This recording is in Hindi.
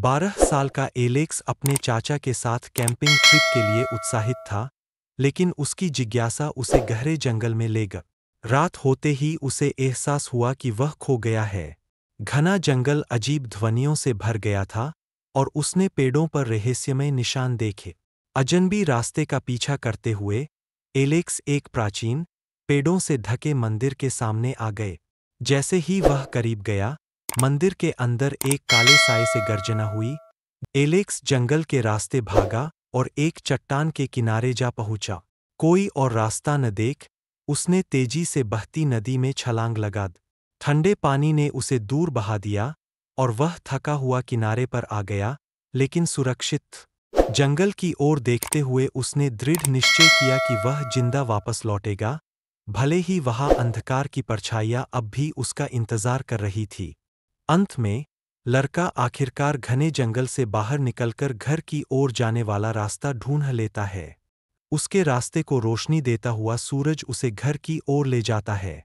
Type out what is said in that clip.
बारह साल का एलेक्स अपने चाचा के साथ कैंपिंग ट्रिप के लिए उत्साहित था लेकिन उसकी जिज्ञासा उसे गहरे जंगल में ले गई रात होते ही उसे एहसास हुआ कि वह खो गया है घना जंगल अजीब ध्वनियों से भर गया था और उसने पेड़ों पर रहस्यमय निशान देखे अजनबी रास्ते का पीछा करते हुए एलेक्स एक प्राचीन पेड़ों से ढके मंदिर के सामने आ गए जैसे ही वह करीब गया मंदिर के अंदर एक काले साय से गर्जना हुई एलेक्स जंगल के रास्ते भागा और एक चट्टान के किनारे जा पहुंचा कोई और रास्ता न देख उसने तेजी से बहती नदी में छलांग लगा ठंडे पानी ने उसे दूर बहा दिया और वह थका हुआ किनारे पर आ गया लेकिन सुरक्षित जंगल की ओर देखते हुए उसने दृढ़ निश्चय किया कि वह जिंदा वापस लौटेगा भले ही वहां अंधकार की परछाइयां अब भी उसका इंतजार कर रही थी अंत में लड़का आखिरकार घने जंगल से बाहर निकलकर घर की ओर जाने वाला रास्ता ढूंढ लेता है उसके रास्ते को रोशनी देता हुआ सूरज उसे घर की ओर ले जाता है